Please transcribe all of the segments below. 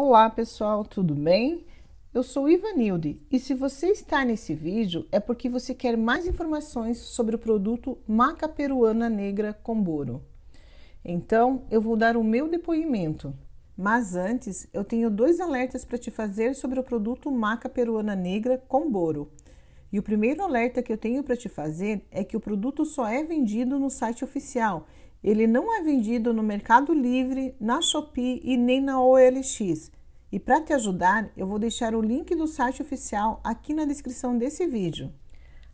Olá pessoal, tudo bem? Eu sou Ivanilde e se você está nesse vídeo é porque você quer mais informações sobre o produto Maca Peruana Negra com Boro. Então eu vou dar o meu depoimento, mas antes eu tenho dois alertas para te fazer sobre o produto Maca Peruana Negra com Boro. E o primeiro alerta que eu tenho para te fazer é que o produto só é vendido no site oficial ele não é vendido no Mercado Livre, na Shopee e nem na OLX. E para te ajudar, eu vou deixar o link do site oficial aqui na descrição desse vídeo.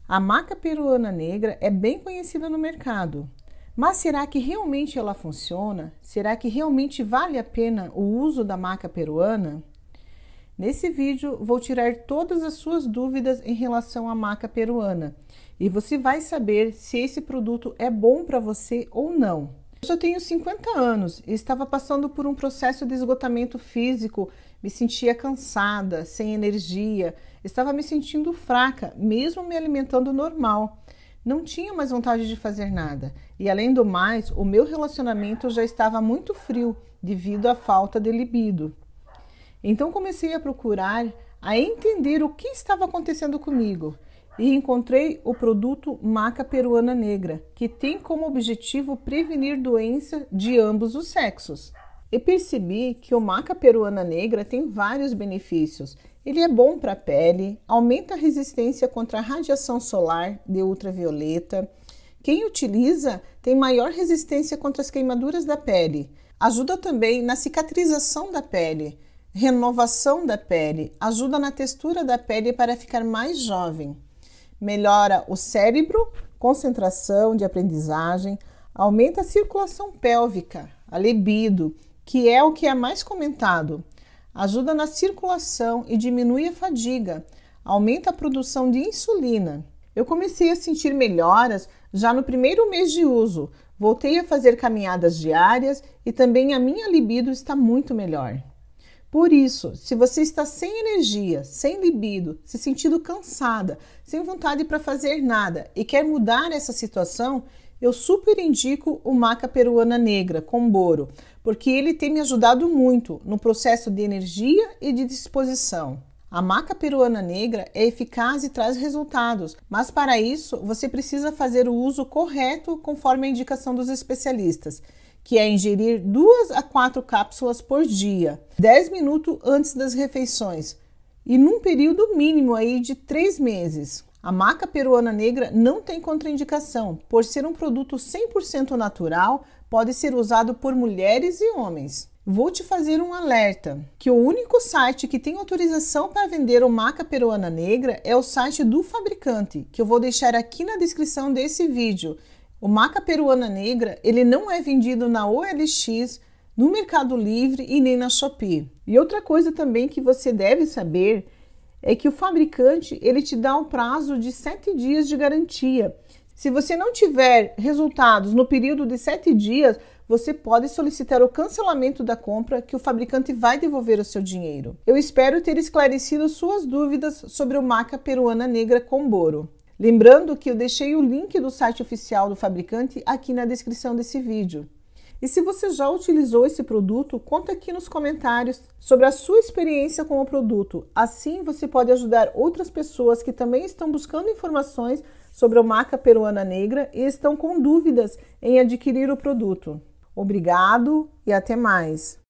A maca peruana negra é bem conhecida no mercado. Mas será que realmente ela funciona? Será que realmente vale a pena o uso da maca peruana? Nesse vídeo, vou tirar todas as suas dúvidas em relação à maca peruana e você vai saber se esse produto é bom para você ou não. Eu já tenho 50 anos e estava passando por um processo de esgotamento físico, me sentia cansada, sem energia, estava me sentindo fraca, mesmo me alimentando normal. Não tinha mais vontade de fazer nada e, além do mais, o meu relacionamento já estava muito frio devido à falta de libido. Então comecei a procurar, a entender o que estava acontecendo comigo e encontrei o produto Maca Peruana Negra, que tem como objetivo prevenir doença de ambos os sexos. E percebi que o Maca Peruana Negra tem vários benefícios. Ele é bom para a pele, aumenta a resistência contra a radiação solar de ultravioleta. Quem utiliza tem maior resistência contra as queimaduras da pele. Ajuda também na cicatrização da pele, Renovação da pele ajuda na textura da pele para ficar mais jovem. Melhora o cérebro, concentração de aprendizagem, aumenta a circulação pélvica, a libido, que é o que é mais comentado. Ajuda na circulação e diminui a fadiga, aumenta a produção de insulina. Eu comecei a sentir melhoras já no primeiro mês de uso. Voltei a fazer caminhadas diárias e também a minha libido está muito melhor. Por isso, se você está sem energia, sem libido, se sentindo cansada, sem vontade para fazer nada e quer mudar essa situação, eu super indico o Maca Peruana Negra com Boro, porque ele tem me ajudado muito no processo de energia e de disposição. A maca peruana negra é eficaz e traz resultados, mas para isso você precisa fazer o uso correto conforme a indicação dos especialistas que é ingerir duas a quatro cápsulas por dia, 10 minutos antes das refeições e num período mínimo aí de três meses. A maca peruana negra não tem contraindicação, por ser um produto 100% natural, pode ser usado por mulheres e homens. Vou te fazer um alerta, que o único site que tem autorização para vender o maca peruana negra é o site do fabricante, que eu vou deixar aqui na descrição desse vídeo. O maca peruana negra, ele não é vendido na OLX, no Mercado Livre e nem na Shopee. E outra coisa também que você deve saber é que o fabricante, ele te dá um prazo de sete dias de garantia. Se você não tiver resultados no período de sete dias, você pode solicitar o cancelamento da compra que o fabricante vai devolver o seu dinheiro. Eu espero ter esclarecido suas dúvidas sobre o maca peruana negra com boro. Lembrando que eu deixei o link do site oficial do fabricante aqui na descrição desse vídeo. E se você já utilizou esse produto, conta aqui nos comentários sobre a sua experiência com o produto. Assim você pode ajudar outras pessoas que também estão buscando informações sobre a maca peruana negra e estão com dúvidas em adquirir o produto. Obrigado e até mais!